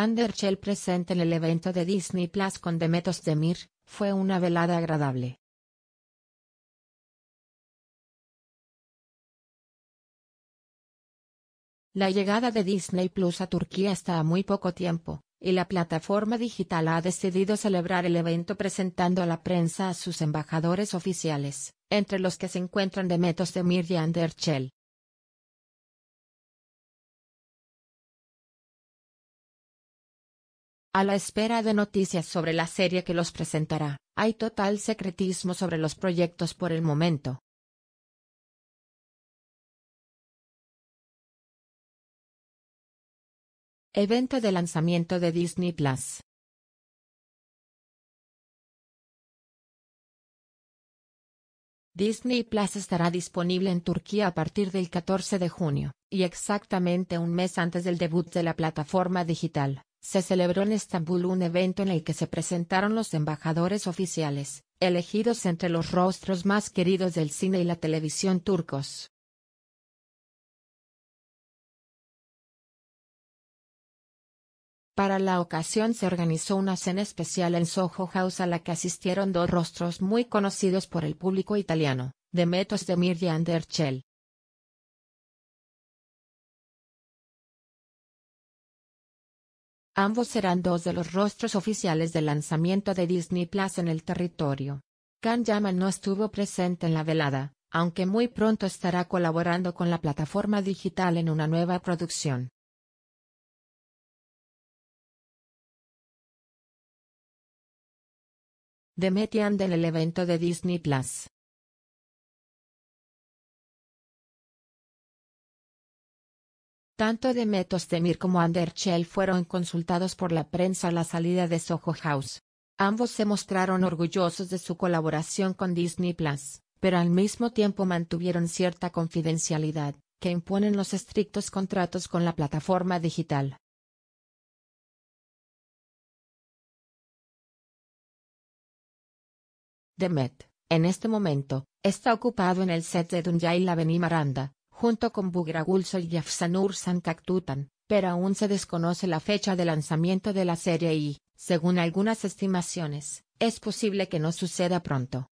Anderchel presente en el evento de Disney Plus con Demetos Demir, fue una velada agradable. La llegada de Disney Plus a Turquía está a muy poco tiempo, y la plataforma digital ha decidido celebrar el evento presentando a la prensa a sus embajadores oficiales, entre los que se encuentran Demetos Demir y Anderchel. A la espera de noticias sobre la serie que los presentará, hay total secretismo sobre los proyectos por el momento. Evento de lanzamiento de Disney Plus. Disney Plus estará disponible en Turquía a partir del 14 de junio, y exactamente un mes antes del debut de la plataforma digital se celebró en Estambul un evento en el que se presentaron los embajadores oficiales, elegidos entre los rostros más queridos del cine y la televisión turcos. Para la ocasión se organizó una cena especial en Soho House a la que asistieron dos rostros muy conocidos por el público italiano, Demetos de y Anderchel Ambos serán dos de los rostros oficiales del lanzamiento de Disney Plus en el territorio. Kan Yaman no estuvo presente en la velada, aunque muy pronto estará colaborando con la plataforma digital en una nueva producción. The en el evento de Disney Plus. Tanto Demet Ostemir como Anderchel fueron consultados por la prensa a la salida de Soho House. Ambos se mostraron orgullosos de su colaboración con Disney Plus, pero al mismo tiempo mantuvieron cierta confidencialidad, que imponen los estrictos contratos con la plataforma digital. Demet, en este momento, está ocupado en el set de la Laveni Maranda, junto con Bugragulso y Yafsanur Sankaktutan, pero aún se desconoce la fecha de lanzamiento de la serie y, según algunas estimaciones, es posible que no suceda pronto.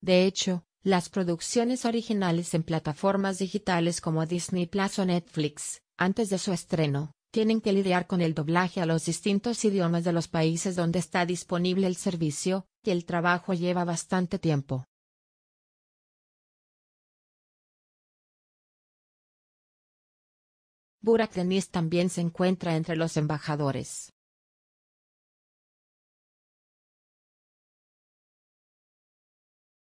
De hecho, las producciones originales en plataformas digitales como Disney Plus o Netflix, antes de su estreno, tienen que lidiar con el doblaje a los distintos idiomas de los países donde está disponible el servicio, y el trabajo lleva bastante tiempo. Burak Deniz también se encuentra entre los embajadores.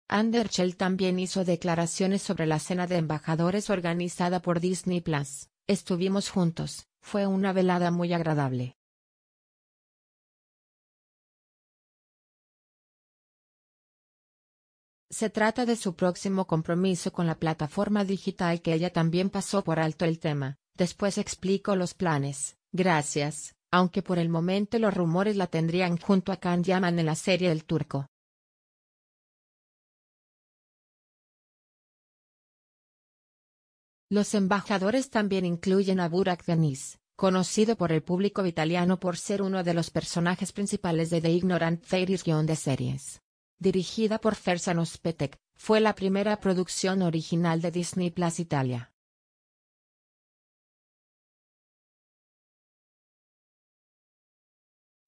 Anderchel también hizo declaraciones sobre la cena de embajadores organizada por Disney Plus. Estuvimos juntos, fue una velada muy agradable. Se trata de su próximo compromiso con la plataforma digital que ella también pasó por alto el tema, después explico los planes, gracias, aunque por el momento los rumores la tendrían junto a Can Yaman en la serie El Turco. Los embajadores también incluyen a Burak Deniz, conocido por el público italiano por ser uno de los personajes principales de The Ignorant Theories de series. Dirigida por Fersan Ospetek, fue la primera producción original de Disney Plus Italia.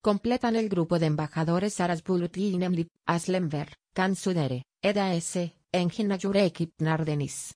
completan el grupo de embajadores Aras Buluti Inemli, Aslenver, Kansudere, Eda S., Engin Jurek y Deniz.